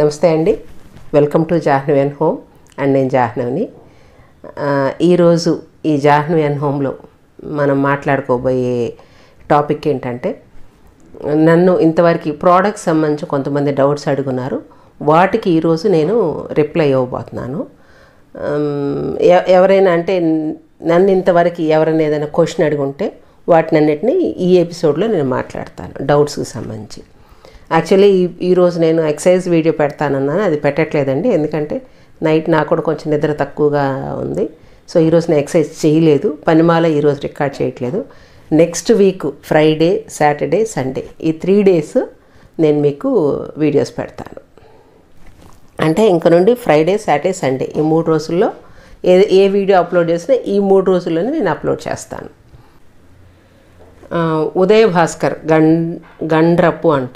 నమస్తే అండి welcome to Jahnavi and home and నేను జాహ్నవిని ఈరోజు ఈ జాహ్నవి అన్ హోమ్లో మనం మాట్లాడుకోబోయే టాపిక్ ఏంటంటే నన్ను ఇంతవరకు ప్రోడక్ట్ సంబంధించి కొంతమంది డౌట్స్ అడుగున్నారు వాటికి ఈరోజు నేను రిప్లై ఇవ్వబోతున్నాను ఎవరైనా అంటే నన్ను ఇంతవరకు ఎవరైనా ఏదైనా క్వశ్చన్ అడిగి ఉంటే వాటినన్నిటిని ఈ ఎపిసోడ్లో నేను మాట్లాడతాను డౌట్స్కి సంబంధించి యాక్చువల్లీ ఈ ఈరోజు నేను ఎక్సర్సైజ్ వీడియో పెడతానన్నాను అది పెట్టట్లేదండి ఎందుకంటే నైట్ నాకు కూడా కొంచెం నిద్ర తక్కువగా ఉంది సో ఈరోజు నేను ఎక్సర్సైజ్ చేయలేదు పనిమాల ఈరోజు రికార్డ్ చేయట్లేదు next week Friday Saturday Sunday ఈ త్రీ డేస్ నేను మీకు వీడియోస్ పెడతాను అంటే ఇంక నుండి ఫ్రైడే సాటర్డే సండే ఈ మూడు రోజుల్లో ఏ ఏ వీడియో అప్లోడ్ చేసినా ఈ మూడు రోజుల్లోనే నేను అప్లోడ్ చేస్తాను ఉదయ భాస్కర్ గం గండ్రప్పు అంట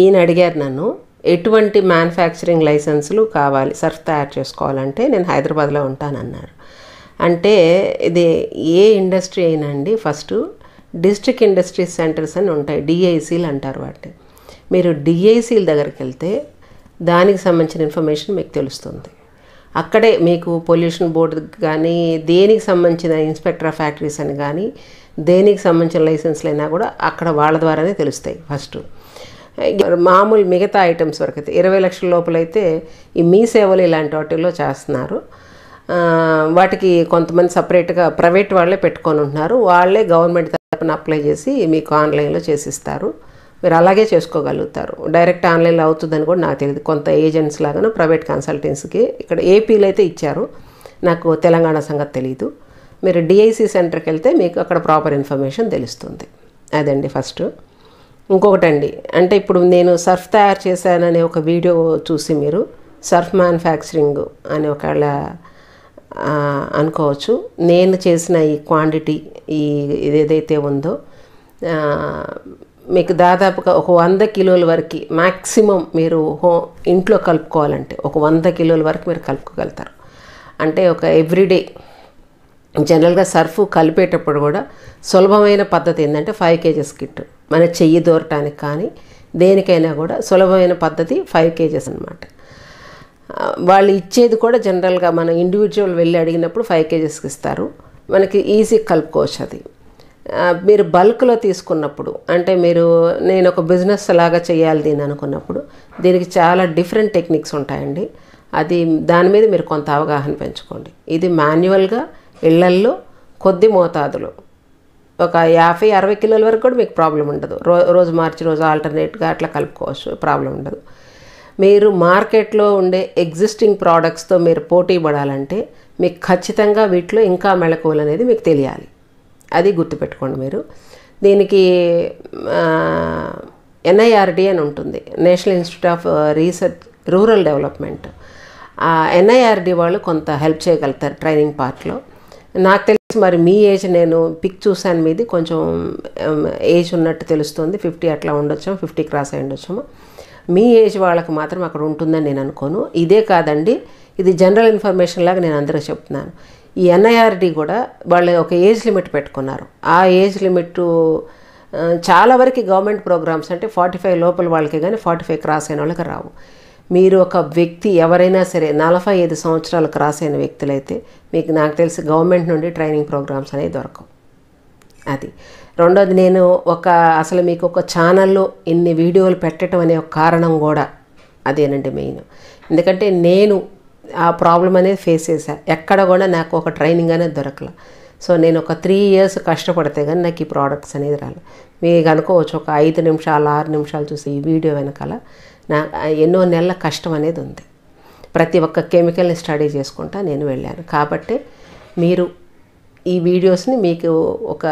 ఈయన అడిగారు నన్ను ఎటువంటి మ్యానుఫ్యాక్చరింగ్ లైసెన్సులు కావాలి సర్ఫ్ తయారు చేసుకోవాలంటే నేను హైదరాబాద్లో ఉంటానన్నారు అంటే ఇది ఏ ఇండస్ట్రీ అయినండి ఫస్ట్ డిస్ట్రిక్ట్ ఇండస్ట్రీ సెంటర్స్ అని ఉంటాయి డిఐసీలు అంటారు వాటి మీరు డిఐసీల దగ్గరికి వెళ్తే దానికి సంబంధించిన ఇన్ఫర్మేషన్ మీకు తెలుస్తుంది అక్కడే మీకు పొల్యూషన్ బోర్డు కానీ దేనికి సంబంధించిన ఇన్స్పెక్టర్ ఆఫ్ ఫ్యాక్టరీస్ అని కానీ దేనికి సంబంధించిన లైసెన్స్లు అయినా కూడా అక్కడ వాళ్ళ ద్వారానే తెలుస్తాయి ఫస్ట్ మామూలు మిగతా ఐటమ్స్ వరకు అయితే ఇరవై లక్షల లోపలైతే ఈ మీ సేవలు ఇలాంటి వాటిల్లో చేస్తున్నారు వాటికి కొంతమంది సపరేట్గా ప్రైవేట్ వాళ్ళే పెట్టుకొని ఉంటున్నారు వాళ్ళే గవర్నమెంట్ తరఫున అప్లై చేసి మీకు ఆన్లైన్లో చేసిస్తారు మీరు అలాగే చేసుకోగలుగుతారు డైరెక్ట్ ఆన్లైన్లో అవుతుందని కూడా నాకు తెలియదు కొంత ఏజెంట్స్ లాగాను ప్రైవేట్ కన్సల్టెన్సీకి ఇక్కడ ఏపీలో అయితే ఇచ్చారు నాకు తెలంగాణ సంగతి తెలియదు మీరు డిఐసి సెంటర్కి వెళ్తే మీకు అక్కడ ప్రాపర్ ఇన్ఫర్మేషన్ తెలుస్తుంది అదండి ఫస్ట్ ఇంకొకటండి అంటే ఇప్పుడు నేను సర్ఫ్ తయారు చేశాననే ఒక వీడియో చూసి మీరు సర్ఫ్ మ్యానుఫ్యాక్చరింగ్ అని ఒకవేళ అనుకోవచ్చు నేను చేసిన ఈ క్వాంటిటీ ఈ ఏదైతే ఉందో మీకు దాదాపుగా ఒక వంద కిలోల వరకు మ్యాక్సిమం మీరు హో ఇంట్లో కలుపుకోవాలంటే ఒక వంద కిలోల వరకు మీరు కలుపుకోగలుగుతారు అంటే ఒక ఎవ్రీడే జనరల్గా సర్ఫ్ కలిపేటప్పుడు కూడా సులభమైన పద్ధతి ఏంటంటే ఫైవ్ కేజెస్ కిట్టు మన చెయ్యి దూరటానికి కానీ దేనికైనా కూడా సులభమైన పద్ధతి ఫైవ్ కేజెస్ అనమాట వాళ్ళు ఇచ్చేది కూడా జనరల్గా మనం ఇండివిజువల్ వెళ్ళి అడిగినప్పుడు ఫైవ్ కేజెస్కి ఇస్తారు మనకి ఈజీ కలుపుకోవచ్చు అది మీరు బల్క్లో తీసుకున్నప్పుడు అంటే మీరు నేను ఒక బిజినెస్ లాగా చేయాలి దీని అనుకున్నప్పుడు దీనికి చాలా డిఫరెంట్ టెక్నిక్స్ ఉంటాయండి అది దాని మీద మీరు కొంత అవగాహన పెంచుకోండి ఇది మాన్యువల్గా ఇళ్లల్లో కొద్ది మోతాదులో ఒక యాభై అరవై కిలోల వరకు కూడా మీకు ప్రాబ్లం ఉండదు రో రోజు మార్చి రోజు ఆల్టర్నేట్గా అట్లా కలుపుకోవచ్చు ప్రాబ్లం ఉండదు మీరు మార్కెట్లో ఉండే ఎగ్జిస్టింగ్ ప్రోడక్ట్స్తో మీరు పోటీ పడాలంటే మీకు ఖచ్చితంగా వీటిలో ఇంకా మెళకువలు అనేది మీకు తెలియాలి అది గుర్తుపెట్టుకోండి మీరు దీనికి ఎన్ఐఆర్డి అని ఉంటుంది National Institute of Research Rural Development NIRD వాళ్ళు కొంత హెల్ప్ చేయగలుగుతారు ట్రైనింగ్ పార్ట్లో నాకు తెలిసి మరి మీ ఏజ్ నేను పిక్ చూశాను మీది కొంచెం ఏజ్ ఉన్నట్టు తెలుస్తుంది ఫిఫ్టీ అట్లా ఉండొచ్చు ఫిఫ్టీ క్రాస్ అయి ఉండొచ్చాము మీ ఏజ్ వాళ్ళకి మాత్రం అక్కడ ఉంటుందని నేను అనుకోను ఇదే కాదండి ఇది జనరల్ ఇన్ఫర్మేషన్ లాగా నేను అందరికీ చెప్తున్నాను ఈ ఎన్ఐఆర్డి కూడా వాళ్ళు ఒక ఏజ్ లిమిట్ పెట్టుకున్నారు ఆ ఏజ్ లిమిట్ చాలా వరకు గవర్నమెంట్ ప్రోగ్రామ్స్ అంటే ఫార్టీ ఫైవ్ లోపల వాళ్ళకి కానీ ఫార్టీ ఫైవ్ క్రాస్ అయిన వాళ్ళకి రావు మీరు ఒక వ్యక్తి ఎవరైనా సరే నలభై ఐదు సంవత్సరాలు క్రాస్ అయిన వ్యక్తులైతే మీకు నాకు తెలిసి గవర్నమెంట్ నుండి ట్రైనింగ్ ప్రోగ్రామ్స్ అనేవి దొరకవు అది రెండోది నేను ఒక అసలు మీకు ఒక ఛానల్లో ఇన్ని వీడియోలు పెట్టడం అనే ఒక కారణం కూడా అదేనండి మెయిన్ ఎందుకంటే నేను ఆ ప్రాబ్లం అనేది ఫేస్ చేశాను ఎక్కడ కూడా నాకు ఒక ట్రైనింగ్ అనేది దొరకలే సో నేను ఒక త్రీ ఇయర్స్ కష్టపడితే కానీ నాకు ఈ ప్రోడక్ట్స్ అనేది రాలేదు మీకు అనుకోవచ్చు ఒక ఐదు నిమిషాలు ఆరు నిమిషాలు చూసి ఈ వీడియో వెనకాల నా ఎన్నో నెలల కష్టం అనేది ఉంది ప్రతి ఒక్క కెమికల్ని స్టడీ చేసుకుంటా నేను వెళ్ళాను కాబట్టి మీరు ఈ వీడియోస్ని మీకు ఒక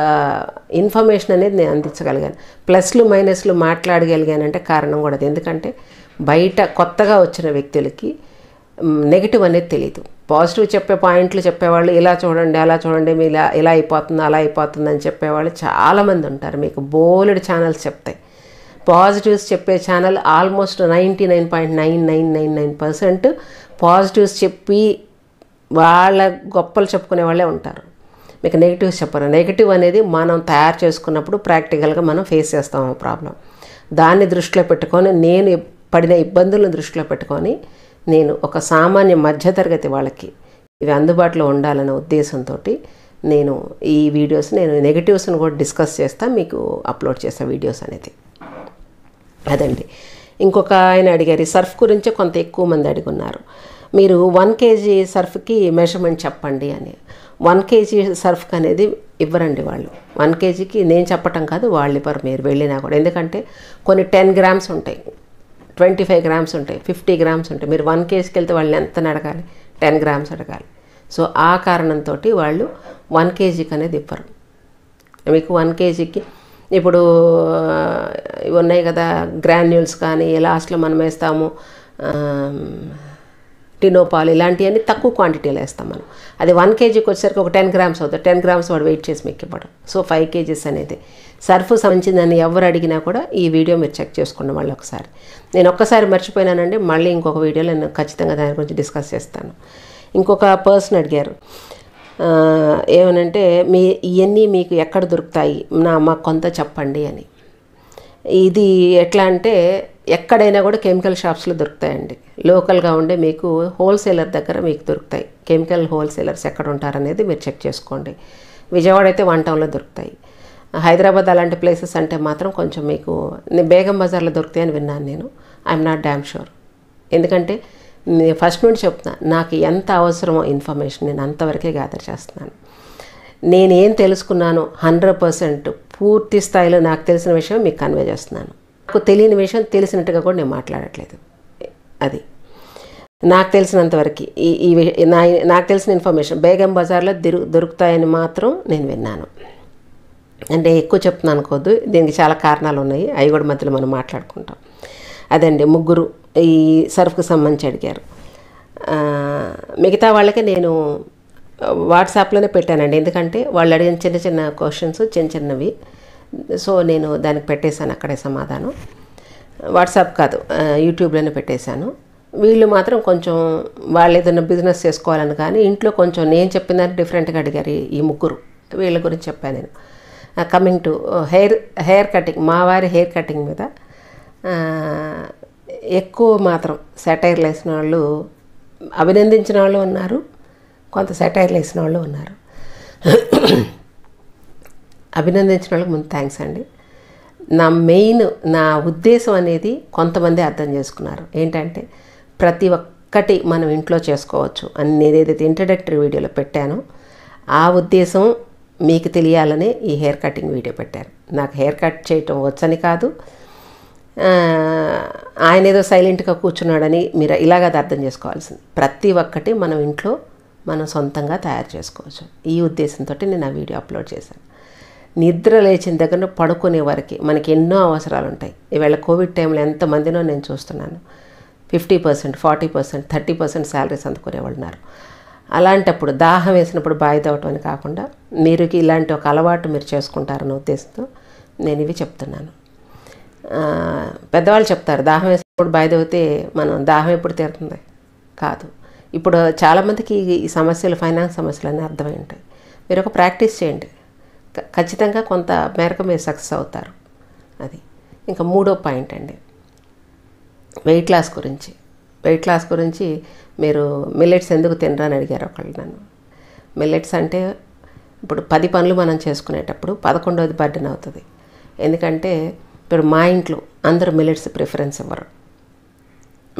ఇన్ఫర్మేషన్ అనేది నేను అందించగలిగాను ప్లస్లు మైనస్లు మాట్లాడగలిగానంటే కారణం కూడా ఎందుకంటే బయట కొత్తగా వచ్చిన వ్యక్తులకి నెగిటివ్ అనేది తెలియదు పాజిటివ్ చెప్పే పాయింట్లు చెప్పేవాళ్ళు ఇలా చూడండి అలా చూడండి మీ ఇలా ఇలా అయిపోతుంది అలా అయిపోతుంది అని చెప్పేవాళ్ళు చాలామంది ఉంటారు మీకు బోలెడు ఛానల్స్ చెప్తాయి పాజిటివ్స్ చెప్పే channel almost ninety nine point nine nine nine nine percent positives చెప్పి వాళ్ళ గొప్పలు చెప్పుకునే వాళ్ళే ఉంటారు మీకు నెగిటివ్స్ చెప్పరు నెగిటివ్ అనేది మనం తయారు చేసుకున్నప్పుడు ప్రాక్టికల్గా మనం ఫేస్ చేస్తాం ప్రాబ్లం దాన్ని దృష్టిలో పెట్టుకొని నేను పడిన ఇబ్బందులను దృష్టిలో పెట్టుకొని నేను ఒక సామాన్య మధ్యతరగతి వాళ్ళకి ఇవి అందుబాటులో ఉండాలనే ఉద్దేశంతో నేను ఈ వీడియోస్ నేను నెగిటివ్స్ని కూడా డిస్కస్ చేస్తా మీకు అప్లోడ్ చేస్తా వీడియోస్ అనేది అదండి ఇంకొక ఆయన అడిగారు ఈ సర్ఫ్ గురించి కొంత ఎక్కువ మంది అడుగున్నారు మీరు వన్ కేజీ సర్ఫ్కి మెజర్మెంట్ చెప్పండి అని వన్ కేజీ సర్ఫ్కి అనేది ఇవ్వరండి వాళ్ళు వన్ కేజీకి నేను చెప్పటం కాదు వాళ్ళు ఇవ్వరు మీరు వెళ్ళినా కూడా ఎందుకంటే కొన్ని టెన్ గ్రామ్స్ ఉంటాయి ట్వంటీ ఫైవ్ గ్రామ్స్ ఉంటాయి ఫిఫ్టీ గ్రామ్స్ ఉంటాయి మీరు వన్ కేజీకి వెళ్తే వాళ్ళని ఎంత అడగాలి టెన్ గ్రామ్స్ అడగాలి సో ఆ కారణంతో వాళ్ళు వన్ కేజీకి అనేది ఇవ్వరు మీకు వన్ కేజీకి ఇప్పుడు ఉన్నాయి కదా గ్రాన్యూల్స్ కానీ లాస్ట్లో మనం వేస్తాము టినోపాల్ ఇలాంటివన్నీ తక్కువ క్వాంటిటీలో వేస్తాం మనం అది వన్ కేజీకి వచ్చేసరికి ఒక టెన్ గ్రామ్స్ అవుతుంది టెన్ గ్రామ్స్ వాడు వెయిట్ చేసి మీకు ఇవ్వడం సో ఫైవ్ కేజీస్ అనేది సర్ఫ్ సంబంధించిందని ఎవరు అడిగినా కూడా ఈ వీడియో మీరు చెక్ చేసుకోండి మళ్ళీ ఒకసారి నేను ఒక్కసారి మర్చిపోయినానండి మళ్ళీ ఇంకొక వీడియోలో నేను ఖచ్చితంగా దాని గురించి డిస్కస్ చేస్తాను ఇంకొక పర్సన్ అడిగారు ఏమనంటే మీ ఇవన్నీ మీకు ఎక్కడ దొరుకుతాయి నా మాకు కొంత చెప్పండి అని ఇది ఎట్లా అంటే ఎక్కడైనా కూడా కెమికల్ షాప్స్లో దొరుకుతాయండి లోకల్గా ఉండే మీకు హోల్సేలర్ దగ్గర మీకు దొరుకుతాయి కెమికల్ హోల్సేలర్స్ ఎక్కడ ఉంటారనేది మీరు చెక్ చేసుకోండి విజయవాడ అయితే వన్ టౌన్లో దొరుకుతాయి హైదరాబాద్ అలాంటి ప్లేసెస్ అంటే మాత్రం కొంచెం మీకు బేగం బజార్లో దొరుకుతాయని విన్నాను నేను ఐఎమ్ నాట్ డ్యామ్ షూర్ ఎందుకంటే ఫస్ట్ నుండి చెప్తున్నా నాకు ఎంత అవసరమో ఇన్ఫర్మేషన్ నేను అంతవరకే గ్యాదర్ చేస్తున్నాను నేనేం తెలుసుకున్నాను హండ్రెడ్ పర్సెంట్ పూర్తి స్థాయిలో నాకు తెలిసిన విషయం మీకు కన్వే చేస్తున్నాను నాకు తెలియని విషయం తెలిసినట్టుగా కూడా నేను మాట్లాడట్లేదు అది నాకు తెలిసినంతవరకు ఈ ఈ నా నాకు తెలిసిన ఇన్ఫర్మేషన్ బేగం బజార్లో దిరు దొరుకుతాయని మాత్రం నేను విన్నాను అంటే ఎక్కువ చెప్తున్నాను అనుకోద్దు దీనికి చాలా కారణాలు ఉన్నాయి అవి కూడా మధ్యలో మనం మాట్లాడుకుంటాం అదండి ముగ్గురు ఈ సర్ఫ్కి సంబంధించి అడిగారు మిగతా వాళ్ళకి నేను వాట్సాప్లోనే పెట్టానండి ఎందుకంటే వాళ్ళు అడిగిన చిన్న చిన్న క్వశ్చన్స్ చిన్న చిన్నవి సో నేను దానికి పెట్టేశాను అక్కడే సమాధానం వాట్సాప్ కాదు యూట్యూబ్లోనే పెట్టేశాను వీళ్ళు మాత్రం కొంచెం వాళ్ళు ఏదైనా బిజినెస్ చేసుకోవాలని కానీ ఇంట్లో కొంచెం నేను చెప్పిన దాన్ని డిఫరెంట్గా అడిగారు ఈ ముగ్గురు వీళ్ళ గురించి చెప్పాను నేను coming to hair hair cutting మా వారి హెయిర్ కటింగ్ మీద ఎక్కువ మాత్రం సెటైర్లు వేసిన వాళ్ళు అభినందించిన వాళ్ళు ఉన్నారు కొంత సెటైర్లు వేసిన వాళ్ళు ఉన్నారు అభినందించిన వాళ్ళకి ముందు థ్యాంక్స్ అండి నా మెయిన్ నా ఉద్దేశం అనేది కొంతమంది అర్థం చేసుకున్నారు ఏంటంటే ప్రతి ఒక్కటి మనం ఇంట్లో చేసుకోవచ్చు అని నేను ఏదైతే ఇంట్రడక్టరీ వీడియోలో పెట్టానో ఆ ఉద్దేశం మీకు తెలియాలనే ఈ హెయిర్ కటింగ్ వీడియో పెట్టారు నాకు హెయిర్ కట్ చేయటం వచ్చని కాదు ఆయన ఏదో సైలెంట్గా కూర్చున్నాడని మీరు ఇలాగది అర్థం చేసుకోవాల్సింది ప్రతి ఒక్కటి మనం ఇంట్లో మనం సొంతంగా తయారు చేసుకోవచ్చు ఈ ఉద్దేశంతో నేను ఆ వీడియో అప్లోడ్ చేశాను నిద్ర లేచిన దగ్గర పడుకునే వరకు మనకి ఎన్నో అవసరాలు ఉంటాయి ఈవేళ కోవిడ్ టైంలో ఎంతమందినో నేను చూస్తున్నాను fifty percent forty percent thirty percent salaries అందుకునేవాళ్ళు ఉన్నారు అలాంటప్పుడు దాహం వేసినప్పుడు బాయి తవ్వటం అని కాకుండా మీరు ఇలాంటి ఒక అలవాటు మీరు చేసుకుంటారన్న ఉద్దేశంతో నేను ఇవి చెప్తున్నాను పెద్దవాళ్ళు చెప్తారు దాహం వేసినప్పుడు బాధవుతే మనం దాహం ఎప్పుడు తీరుతుంది కాదు ఇప్పుడు చాలామందికి ఈ సమస్యలు ఫైనాన్స్ సమస్యలు అనేవి అర్థమై ఉంటాయి మీరు ఒక ప్రాక్టీస్ చేయండి ఖచ్చితంగా కొంత మేరకు మీరు సక్సెస్ అవుతారు అది ఇంకా మూడో పాయింట్ అండి వెయిట్ లాస్ గురించి వెయిట్ లాస్ గురించి మీరు మిల్లెట్స్ ఎందుకు తినరని అడిగారు ఒకళ్ళు నన్ను మిల్లెట్స్ అంటే ఇప్పుడు పది పనులు మనం చేసుకునేటప్పుడు పదకొండవది బర్డెన్ అవుతుంది ఎందుకంటే ఇప్పుడు మా ఇంట్లో అందరూ మిలెట్స్ ప్రిఫరెన్స్ ఇవ్వరు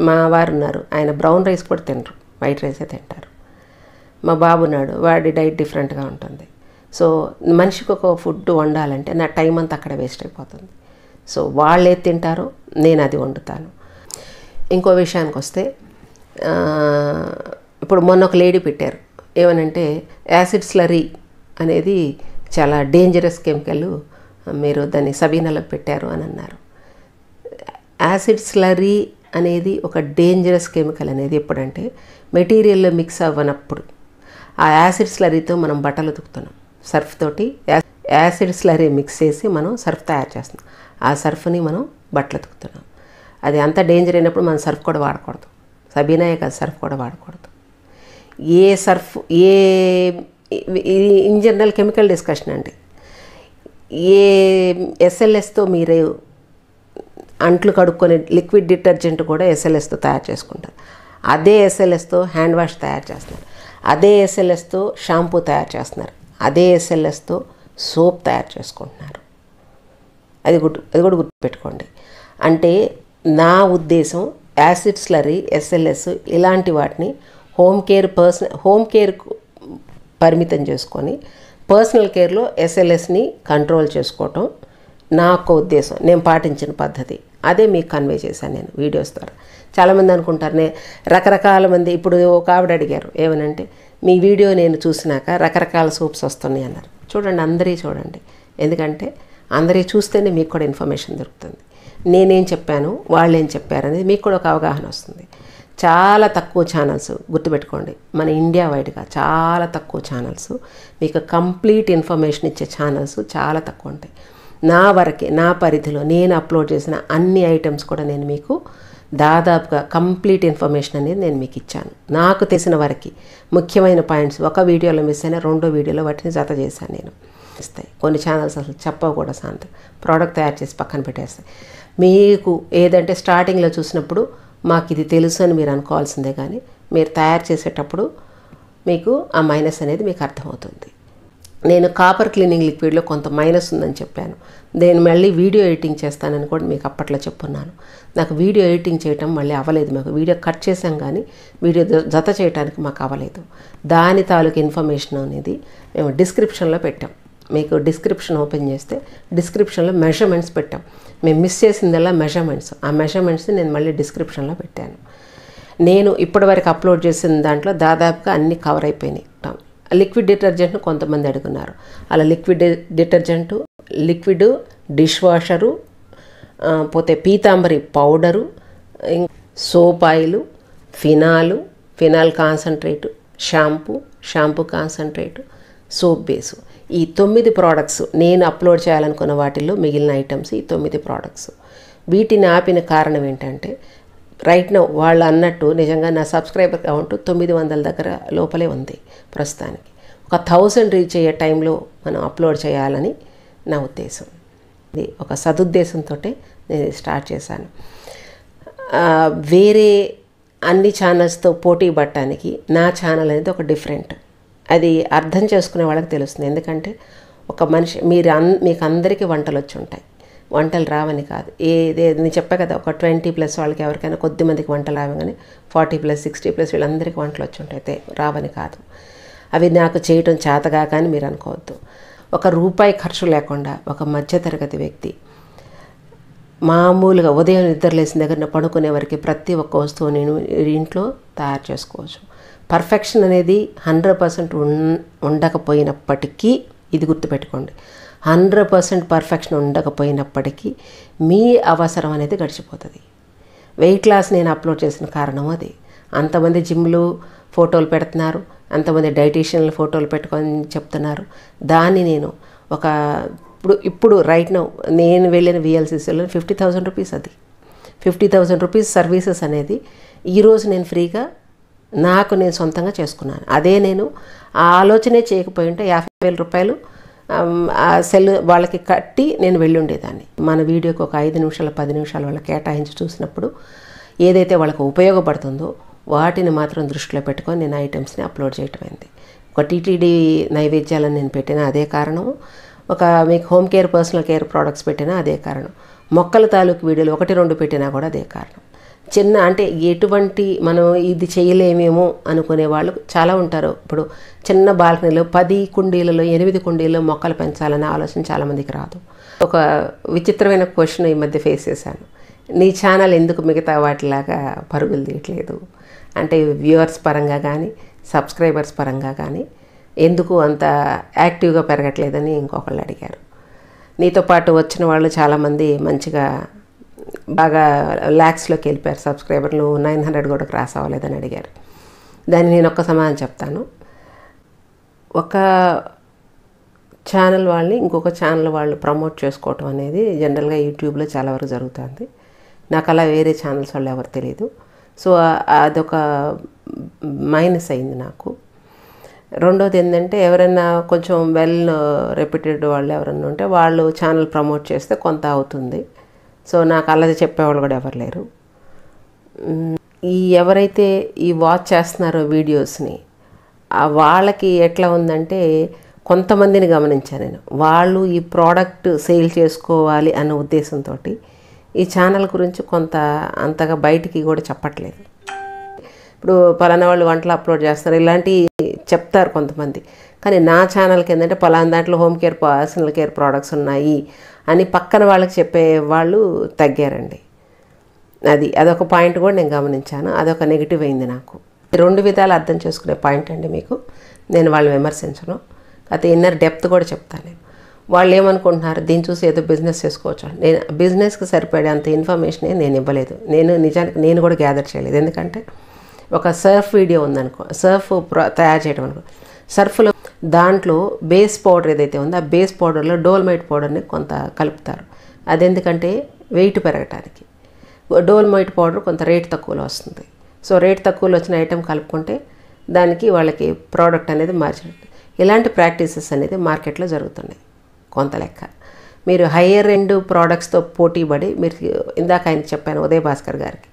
మా వారు ఉన్నారు ఆయన బ్రౌన్ రైస్ కూడా తినరు వైట్ రైసే తింటారు మా బాబు ఉన్నాడు వాడి డైట్ డిఫరెంట్గా ఉంటుంది సో మనిషికి ఒక ఫుడ్ వండాలంటే నా టైం అంతా అక్కడ వేస్ట్ అయిపోతుంది సో వాళ్ళు ఏది తింటారో నేను అది వండుతాను ఇంకో విషయానికి వస్తే ఇప్పుడు మొన్న ఒక లేడీ పెట్టారు ఏమనంటే యాసిడ్ స్లరీ అనేది చాలా డేంజరస్ కెమికల్ మీరు దాన్ని సబీనలో పెట్టారు అని అన్నారు యాసిడ్ స్లరీ అనేది ఒక డేంజరస్ కెమికల్ అనేది ఎప్పుడంటే మెటీరియల్లో మిక్స్ అవ్వనప్పుడు ఆ యాసిడ్ స్లరీతో మనం బట్టలు ఉతుకుతున్నాం సర్ఫ్ తోటి యాసిడ్ స్లరీ మిక్స్ చేసి మనం సర్ఫ్ తయారు చేస్తున్నాం ఆ సర్ఫ్ని మనం బట్టలు ఉతుకుతున్నాం అది అంత డేంజర్ అయినప్పుడు మనం సర్ఫ్ కూడా వాడకూడదు సబీనాయే కాదు సర్ఫ్ కూడా వాడకూడదు ఏ సర్ఫ్ ఏ ఇన్ జనరల్ కెమికల్ డిస్కషన్ అండి ఏ ఎస్ఎల్ఎస్తో మీరు అంట్లు కడుక్కునే లిక్విడ్ డిటర్జెంట్ కూడా ఎస్ఎల్ఎస్తో తయారు చేసుకుంటారు అదే ఎస్ఎల్ఎస్తో హ్యాండ్ వాష్ తయారు చేస్తున్నారు అదే ఎస్ఎల్ఎస్తో షాంపూ తయారు చేస్తున్నారు అదే ఎస్ఎల్ఎస్తో సోప్ తయారు చేసుకుంటున్నారు అది గుర్తు అది కూడా గుర్తుపెట్టుకోండి అంటే నా ఉద్దేశం యాసిడ్ స్లరీ ఎస్ఎల్ఎస్ ఇలాంటి వాటిని home care person home care పరిమితం చేసుకొని పర్సనల్ కేర్లో ఎస్ఎల్ఎస్ని కంట్రోల్ చేసుకోవటం నా యొక్క ఉద్దేశం నేను పాటించిన పద్ధతి అదే మీకు కన్వే చేశాను నేను వీడియోస్ ద్వారా చాలామంది అనుకుంటారు నే రకరకాల మంది ఇప్పుడు ఒక ఆవిడ అడిగారు ఏమనంటే మీ వీడియో నేను చూసినాక రకరకాల సూప్స్ వస్తున్నాయి అన్నారు చూడండి అందరి చూడండి ఎందుకంటే అందరి చూస్తేనే మీకు కూడా ఇన్ఫర్మేషన్ దొరుకుతుంది నేనేం చెప్పాను వాళ్ళు ఏం చెప్పారనేది మీకు కూడా ఒక అవగాహన వస్తుంది చాలా తక్కువ ఛానల్స్ గుర్తుపెట్టుకోండి మన ఇండియా వైడ్గా చాలా తక్కువ ఛానల్స్ మీకు కంప్లీట్ ఇన్ఫర్మేషన్ ఇచ్చే ఛానల్స్ చాలా తక్కువ ఉంటాయి నా వరకే నా పరిధిలో నేను అప్లోడ్ చేసిన అన్ని ఐటమ్స్ కూడా నేను మీకు దాదాపుగా కంప్లీట్ ఇన్ఫర్మేషన్ అనేది నేను మీకు ఇచ్చాను నాకు తెలిసిన వరకు ముఖ్యమైన పాయింట్స్ ఒక వీడియోలో మిస్ అయినా రెండో వీడియోలో వాటిని జత చేశాను నేను ఇస్తాయి కొన్ని ఛానల్స్ అసలు చెప్పవు కూడా శాంత ప్రోడక్ట్ తయారు చేసి పక్కన పెట్టేస్తాయి మీకు ఏదంటే స్టార్టింగ్లో చూసినప్పుడు మాకు ఇది తెలుసు అని మీరు అనుకోవాల్సిందే కానీ మీరు తయారు చేసేటప్పుడు మీకు ఆ మైనస్ అనేది మీకు అర్థమవుతుంది నేను కాపర్ క్లీనింగ్ లిక్విడ్లో కొంత మైనస్ ఉందని చెప్పాను నేను మళ్ళీ వీడియో ఎడిటింగ్ చేస్తానని కూడా మీకు అప్పట్లో చెప్పున్నాను నాకు వీడియో ఎడిటింగ్ చేయటం మళ్ళీ అవ్వలేదు మాకు వీడియో కట్ చేసాం కానీ వీడియో జత చేయడానికి మాకు అవ్వలేదు దాని తాలూకు ఇన్ఫర్మేషన్ అనేది మేము డిస్క్రిప్షన్లో పెట్టాం మీకు డిస్క్రిప్షన్ ఓపెన్ చేస్తే డిస్క్రిప్షన్లో మెజర్మెంట్స్ పెట్టాం మేము మిస్ చేసిందల్లా మెజర్మెంట్స్ ఆ మెజర్మెంట్స్ నేను మళ్ళీ డిస్క్రిప్షన్లో పెట్టాను నేను ఇప్పటివరకు అప్లోడ్ చేసిన దాంట్లో దాదాపుగా అన్నీ కవర్ అయిపోయినాయి లిక్విడ్ డిటర్జెంట్ను కొంతమంది అడుగున్నారు అలా liquid detergent liquid dish washer పోతే Pitambari powder soap oil phenol phenol concentrate shampoo shampoo concentrate soap base ఈ తొమ్మిది ప్రోడక్ట్స్ నేను అప్లోడ్ చేయాలనుకున్న వాటిల్లో మిగిలిన ఐటమ్స్ ఈ తొమ్మిది ప్రోడక్ట్స్ వీటిని ఆపిన కారణం ఏంటంటే రైట్ నౌ వాళ్ళు అన్నట్టు నిజంగా నా సబ్స్క్రైబర్ కౌంట్ తొమ్మిది వందల దగ్గర లోపలే ఉంది ప్రస్తుతానికి ఒక థౌజండ్ రీచ్ అయ్యే టైంలో మనం అప్లోడ్ చేయాలని నా ఉద్దేశం ఇది ఒక సదుద్దేశంతో నేను స్టార్ట్ చేశాను వేరే అన్ని ఛానల్స్తో పోటీ పడటానికి నా ఛానల్ అనేది ఒక డిఫరెంట్ అది అర్థం చేసుకునే వాళ్ళకి తెలుస్తుంది ఎందుకంటే ఒక మనిషి మీరు అన్ మీకు అందరికీ వంటలు వచ్చి ఉంటాయి వంటలు రావని కాదు ఏదే నేను చెప్పా కదా ఒక ట్వంటీ ప్లస్ వాళ్ళకి ఎవరికైనా కొద్ది మందికి వంటలు రావని ఫార్టీ ప్లస్ సిక్స్టీ ప్లస్ వీళ్ళందరికీ వంటలు వచ్చి ఉంటాయి రావని కాదు అవి నాకు చేయటం చేతగా కానీ మీరు అనుకోవద్దు ఒక రూపాయి ఖర్చు లేకుండా ఒక మధ్యతరగతి వ్యక్తి మామూలుగా ఉదయం నిద్రలేసిన దగ్గర పడుకునే వరకు ప్రతి ఒక్క వస్తువు నేను ఇంట్లో తయారు చేసుకోవచ్చు పర్ఫెక్షన్ అనేది హండ్రెడ్ పర్సెంట్ ఉన్ ఉండకపోయినప్పటికీ ఇది గుర్తుపెట్టుకోండి హండ్రెడ్ పర్సెంట్ పర్ఫెక్షన్ ఉండకపోయినప్పటికీ మీ అవసరం అనేది గడిచిపోతుంది వెయిట్ లాస్ నేను అప్లోడ్ చేసిన కారణం అది అంతమంది జిమ్లు ఫోటోలు పెడుతున్నారు అంతమంది డైటీషియన్లు ఫోటోలు పెట్టుకొని చెప్తున్నారు దాన్ని నేను ఒక ఇప్పుడు ఇప్పుడు రైట్ నౌ నేను వెళ్ళిన విఎల్సిసిలో ఫిఫ్టీ థౌజండ్ రూపీస్ అది ఫిఫ్టీ థౌజండ్ రూపీస్ సర్వీసెస్ అనేది ఈరోజు నేను ఫ్రీగా నాకు నేను సొంతంగా చేసుకున్నాను అదే నేను ఆ ఆలోచనే చేయకపోయి ఉంటే యాభై వేల రూపాయలు సెల్ వాళ్ళకి కట్టి నేను వెళ్ళుండేదాన్ని మన వీడియోకి ఒక ఐదు నిమిషాలు పది నిమిషాలు వాళ్ళకి కేటాయించి చూసినప్పుడు ఏదైతే వాళ్ళకి ఉపయోగపడుతుందో వాటిని మాత్రం దృష్టిలో పెట్టుకొని నేను ఐటమ్స్ని అప్లోడ్ చేయటం అయింది ఒక టీటీడీ నైవేద్యాలను నేను పెట్టిన అదే కారణం ఒక మీకు home care personal care products పెట్టినా అదే కారణం మొక్కల తాలూకు వీడియోలు ఒకటి రెండు పెట్టినా కూడా అదే కారణం చిన్న అంటే ఎటువంటి మనం ఇది చేయలేమేమో అనుకునే వాళ్ళు చాలా ఉంటారు ఇప్పుడు చిన్న బాల్కనీలో పది కుండీలలో ఎనిమిది కుండీలలో మొక్కలు పెంచాలనే ఆలోచన చాలామందికి రాదు ఒక విచిత్రమైన క్వశ్చన్ ఈ మధ్య ఫేస్ చేశాను నీ ఛానల్ ఎందుకు మిగతా వాటిలాగా పరుగులు తీయట్లేదు అంటే వ్యూవర్స్ పరంగా కానీ సబ్స్క్రైబర్స్ పరంగా కానీ ఎందుకు అంత యాక్టివ్గా పెరగట్లేదని ఇంకొకళ్ళు అడిగారు నీతో పాటు వచ్చిన వాళ్ళు చాలామంది మంచిగా బాగా ల్యాక్స్లోకి వెళ్ళిపోయారు సబ్స్క్రైబర్లు నైన్ హండ్రెడ్ కూడా క్రాస్ అవ్వలేదని అడిగారు దాన్ని నేను ఒక్క సమాధానం చెప్తాను ఒక ఛానల్ వాళ్ళని ఇంకొక ఛానల్ వాళ్ళు ప్రమోట్ చేసుకోవటం అనేది జనరల్గా యూట్యూబ్లో చాలా వరకు జరుగుతుంది నాకు అలా వేరే ఛానల్స్ వాళ్ళు ఎవరు తెలియదు సో అదొక మైనస్ అయింది నాకు రెండోది ఏంటంటే ఎవరైనా కొంచెం వెల్ రెప్యూటెడ్ వాళ్ళు ఎవరైనా ఉంటే వాళ్ళు ఛానల్ ప్రమోట్ చేస్తే కొంత అవుతుంది సో నాకు అలాగే చెప్పేవాళ్ళు కూడా ఎవరు లేరు ఈ ఎవరైతే ఈ వాచ్ చేస్తున్నారో వీడియోస్ని వాళ్ళకి ఎట్లా ఉందంటే కొంతమందిని గమనించాను నేను వాళ్ళు ఈ ప్రోడక్ట్ సేల్ చేసుకోవాలి అనే ఉద్దేశంతో ఈ ఛానల్ గురించి కొంత అంతగా బయటికి కూడా చెప్పట్లేదు ఇప్పుడు పలానా వాళ్ళు వంటలు అప్లోడ్ చేస్తారు ఇలాంటివి చెప్తారు కొంతమంది కానీ నా ఛానల్కి ఏంటంటే పలానా దాంట్లో home care personal care products ఉన్నాయి అని పక్కన వాళ్ళకి చెప్పే వాళ్ళు తగ్గారండి అది అదొక పాయింట్ కూడా నేను గమనించాను అదొక నెగిటివ్ అయింది నాకు రెండు విధాలు అర్థం చేసుకునే పాయింట్ అండి మీకు నేను వాళ్ళు విమర్శించను అయితే ఇన్నర్ డెప్త్ కూడా చెప్తాను నేను వాళ్ళు ఏమనుకుంటున్నారు దీన్ని చూసి ఏదో బిజినెస్ చేసుకోవచ్చు నేను బిజినెస్కి సరిపడే అంత ఇన్ఫర్మేషనే నేను ఇవ్వలేదు నేను నిజానికి నేను కూడా గ్యాదర్ చేయలేదు ఎందుకంటే ఒక సర్ఫ్ వీడియో ఉందనుకో సర్ఫ్ ప్రో తయారు చేయడం అనుకో సర్ఫ్లో దాంట్లో బేస్ పౌడర్ ఏదైతే ఉందో ఆ బేస్ పౌడర్లో డోల్మైట్ పౌడర్ని కొంత కలుపుతారు అది ఎందుకంటే వెయిట్ పెరగటానికి డోల్మైట్ పౌడర్ కొంత రేట్ తక్కువలో వస్తుంది సో రేట్ తక్కువలో వచ్చిన ఐటెం కలుపుకుంటే దానికి వాళ్ళకి ప్రోడక్ట్ అనేది మార్చినట్టు ఇలాంటి ప్రాక్టీసెస్ అనేది మార్కెట్లో జరుగుతున్నాయి కొంత లెక్క మీరు హయ్యర్ ఎండ్ ప్రోడక్ట్స్తో పోటీ పడి మీరు ఇందాక ఆయన చెప్పాను ఉదయ్ భాస్కర్ గారికి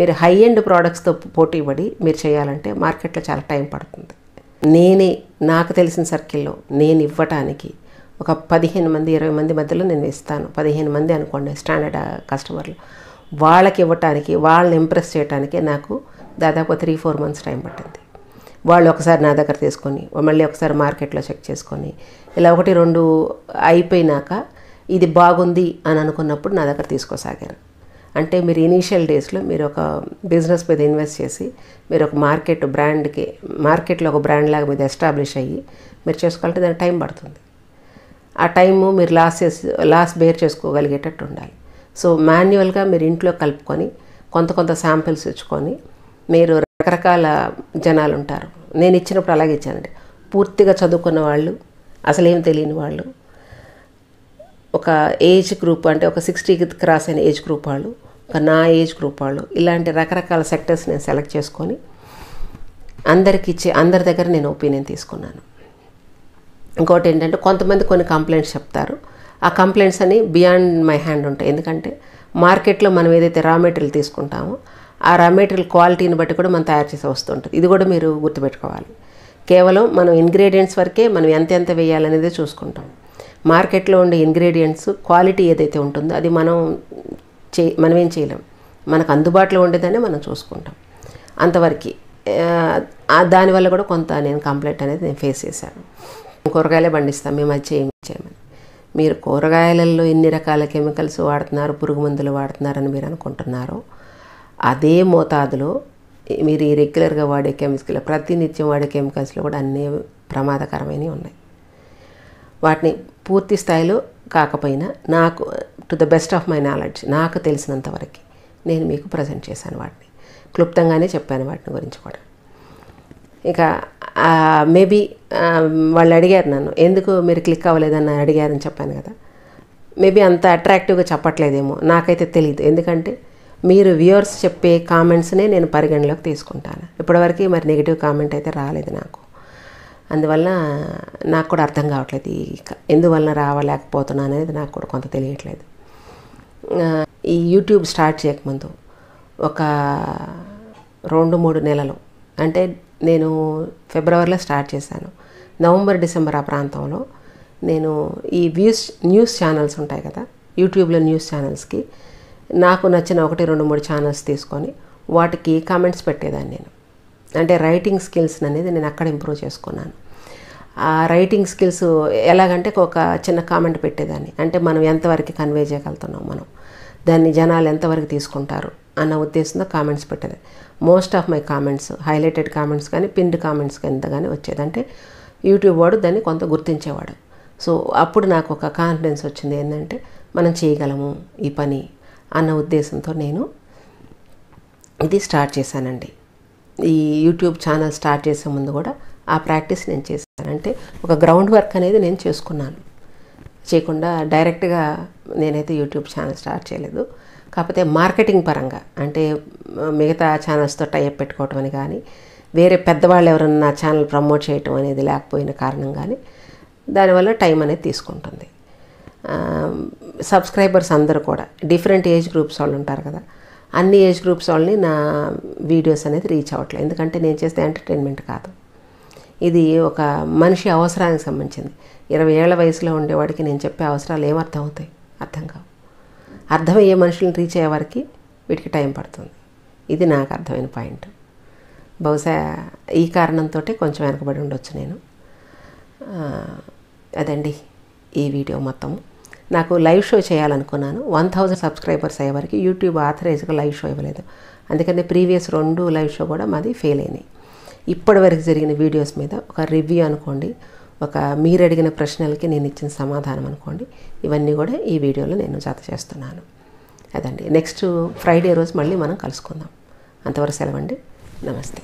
మీరు హై ఎండ్ ప్రోడక్ట్స్తో పోటీ పడి మీరు చేయాలంటే మార్కెట్లో చాలా టైం పడుతుంది నేనే నాకు తెలిసిన సర్కిల్లో నేను ఇవ్వటానికి ఒక పదిహేను మంది ఇరవై మంది మధ్యలో నేను ఇస్తాను పదిహేను మంది అనుకోండి స్టాండర్డ్ కస్టమర్లు వాళ్ళకి ఇవ్వటానికి వాళ్ళని ఇంప్రెస్ చేయటానికి నాకు దాదాపు త్రీ ఫోర్ మంత్స్ టైం పట్టింది వాళ్ళు ఒకసారి నా దగ్గర తీసుకొని మళ్ళీ ఒకసారి మార్కెట్లో చెక్ చేసుకొని ఇలా ఒకటి రెండు అయిపోయినాక ఇది బాగుంది అని అనుకున్నప్పుడు నా దగ్గర తీసుకోసాగాను అంటే మీరు ఇనీషియల్ డేస్లో మీరు ఒక బిజినెస్ మీద ఇన్వెస్ట్ చేసి మీరు ఒక మార్కెట్ బ్రాండ్కి మార్కెట్లో ఒక బ్రాండ్ లాగా మీద ఎస్టాబ్లిష్ అయ్యి మీరు చేసుకోవాలంటే దానికి టైం పడుతుంది ఆ టైము మీరు లాస్ చేసి లాస్ బేర్ చేసుకోగలిగేటట్టు ఉండాలి సో మాన్యువల్గా మీరు ఇంట్లో కలుపుకొని కొంత కొంత శాంపిల్స్ ఇచ్చుకొని మీరు రకరకాల జనాలు ఉంటారు నేను ఇచ్చినప్పుడు అలాగే ఇచ్చానండి పూర్తిగా చదువుకున్న వాళ్ళు అసలేం తెలియని వాళ్ళు ఒక ఏజ్ గ్రూప్ అంటే ఒక సిక్స్టీకి క్రాస్ అయిన ఏజ్ గ్రూప్ వాళ్ళు ఒక నా ఏజ్ గ్రూప్ వాళ్ళు ఇలాంటి రకరకాల సెక్టర్స్ నేను సెలెక్ట్ చేసుకొని అందరికి ఇచ్చే అందరి దగ్గర నేను ఒపీనియన్ తీసుకున్నాను ఇంకోటి ఏంటంటే కొంతమంది కొన్ని కంప్లైంట్స్ చెప్తారు ఆ కంప్లైంట్స్ అని బియాండ్ మై హ్యాండ్ ఉంటాయి ఎందుకంటే మార్కెట్లో మనం ఏదైతే రా మెటీరియల్ తీసుకుంటామో ఆ రా మెటీరియల్ క్వాలిటీని బట్టి కూడా మనం తయారు చేసే వస్తుంటుంది ఇది కూడా మీరు గుర్తుపెట్టుకోవాలి కేవలం మనం ఇంగ్రీడియంట్స్ వరకే మనం ఎంత ఎంత వేయాలనేదే చూసుకుంటాం మార్కెట్లో ఉండే ఇంగ్రీడియంట్స్ క్వాలిటీ ఏదైతే ఉంటుందో అది మనం చే మనమేం చేయలేం మనకు అందుబాటులో ఉండేదాన్ని మనం చూసుకుంటాం అంతవరకు దానివల్ల కూడా కొంత నేను కంప్లైంట్ అనేది నేను ఫేస్ చేశాను కూరగాయలే పండిస్తాం మేము అది చేయం చేయమని మీరు కూరగాయలలో ఎన్ని రకాల కెమికల్స్ వాడుతున్నారు పురుగు మందులు వాడుతున్నారని మీరు అనుకుంటున్నారు అదే మోతాదులో మీరు ఈ రెగ్యులర్గా వాడే కెమికల్ ప్రతినిత్యం వాడే కెమికల్స్లో కూడా అన్ని ప్రమాదకరమైనవి ఉన్నాయి వాటిని పూర్తి స్థాయిలో కాకపోయినా నాకు to the best of my knowledge నాకు తెలిసినంత వరకు నేను మీకు ప్రజెంట్ చేశాను వాటిని క్లుప్తంగానే చెప్పాను వాటిని గురించి కూడా ఇక మేబీ వాళ్ళు అడిగారు నన్ను ఎందుకు మీరు క్లిక్ అవ్వలేదని అడిగారని చెప్పాను కదా మేబీ అంత అట్రాక్టివ్గా చెప్పట్లేదేమో నాకైతే తెలియదు ఎందుకంటే మీరు వ్యూవర్స్ చెప్పే కామెంట్స్నే నేను పరిగణలోకి తీసుకుంటాను ఇప్పటివరకు మరి నెగిటివ్ కామెంట్ అయితే రాలేదు నాకు అందువల్ల నాకు కూడా అర్థం కావట్లేదు ఎందువలన రావలేకపోతున్నా అనేది నాకు కూడా కొంత తెలియట్లేదు ఈ యూట్యూబ్ స్టార్ట్ చేయకముందు ఒక రెండు మూడు నెలలు అంటే నేను ఫిబ్రవరిలో స్టార్ట్ చేశాను నవంబర్ డిసెంబర్ ఆ ప్రాంతంలో నేను ఈ వ్యూస్ న్యూస్ ఛానల్స్ ఉంటాయి కదా యూట్యూబ్లో న్యూస్ ఛానల్స్కి నాకు నచ్చిన ఒకటి రెండు మూడు ఛానల్స్ తీసుకొని వాటికి కామెంట్స్ పెట్టేదాన్ని నేను అంటే రైటింగ్ స్కిల్స్ అనేది నేను అక్కడ ఇంప్రూవ్ చేసుకున్నాను ఆ రైటింగ్ స్కిల్స్ ఎలాగంటే ఒక చిన్న కామెంట్ పెట్టేదాన్ని అంటే మనం ఎంతవరకు కన్వే చేయగలుగుతున్నాం మనం దాన్ని జనాలు ఎంతవరకు తీసుకుంటారు అన్న ఉద్దేశంతో కామెంట్స్ పెట్టేది most of my comments highlighted comments కానీ పిన్డ్ కామెంట్స్ కింద కానీ వచ్చేది అంటే యూట్యూబ్ వాడు దాన్ని కొంత గుర్తించేవాడు సో అప్పుడు నాకు ఒక కాన్ఫిడెన్స్ వచ్చింది ఏంటంటే మనం చేయగలము ఈ పని అన్న ఉద్దేశంతో నేను ఇది స్టార్ట్ చేశానండి ఈ యూట్యూబ్ ఛానల్ స్టార్ట్ చేసే ముందు కూడా ఆ ప్రాక్టీస్ నేను చేశాను అంటే ఒక గ్రౌండ్ వర్క్ అనేది నేను చేసుకున్నాను చేయకుండా డైరెక్ట్గా నేనైతే యూట్యూబ్ ఛానల్ స్టార్ట్ చేయలేదు కాకపోతే మార్కెటింగ్ పరంగా అంటే మిగతా ఛానల్స్తో టైప్ పెట్టుకోవటం అని కానీ వేరే పెద్దవాళ్ళు ఎవరన్నా నా ఛానల్ ప్రమోట్ చేయటం అనేది లేకపోయిన కారణం కానీ దానివల్ల టైం అనేది తీసుకుంటుంది సబ్స్క్రైబర్స్ అందరూ కూడా డిఫరెంట్ ఏజ్ గ్రూప్స్ వాళ్ళు ఉంటారు కదా అన్ని ఏజ్ గ్రూప్స్ వాళ్ళని నా వీడియోస్ అనేది రీచ్ అవ్వట్లేదు ఎందుకంటే నేను చేస్తే ఎంటర్టైన్మెంట్ కాదు ఇది ఒక మనిషి అవసరానికి సంబంధించింది ఇరవై ఏళ్ల వయసులో ఉండేవాడికి నేను చెప్పే అవసరాలు ఏమర్థం అర్థమవుతాయి అర్థం కావు అర్థమయ్యే మనుషులను రీచ్ అయ్యే వారికి వీటికి టైం పడుతుంది ఇది నాకు అర్థమైన పాయింట్ బహుశా ఈ కారణంతో కొంచెం వెనకబడి ఉండొచ్చు నేను అదండి ఈ వీడియో మొత్తము నాకు లైవ్ షో చేయాలనుకున్నాను వన్ థౌజండ్ సబ్స్క్రైబర్స్ అయ్యే వరకు యూట్యూబ్ ఆథరైజ్గా లైవ్ షో ఇవ్వలేదు అందుకని ప్రీవియస్ రెండు లైవ్ షో కూడా మాది ఫెయిల్ అయినాయి ఇప్పటి వరకు జరిగిన వీడియోస్ మీద ఒక రివ్యూ అనుకోండి ఒక మీరు అడిగిన ప్రశ్నలకి నేను ఇచ్చిన సమాధానం అనుకోండి ఇవన్నీ కూడా ఈ వీడియోలో నేను జత చేస్తున్నాను అదండి నెక్స్ట్ ఫ్రైడే రోజు మళ్ళీ మనం కలుసుకుందాం అంతవరకు సెలవండి నమస్తే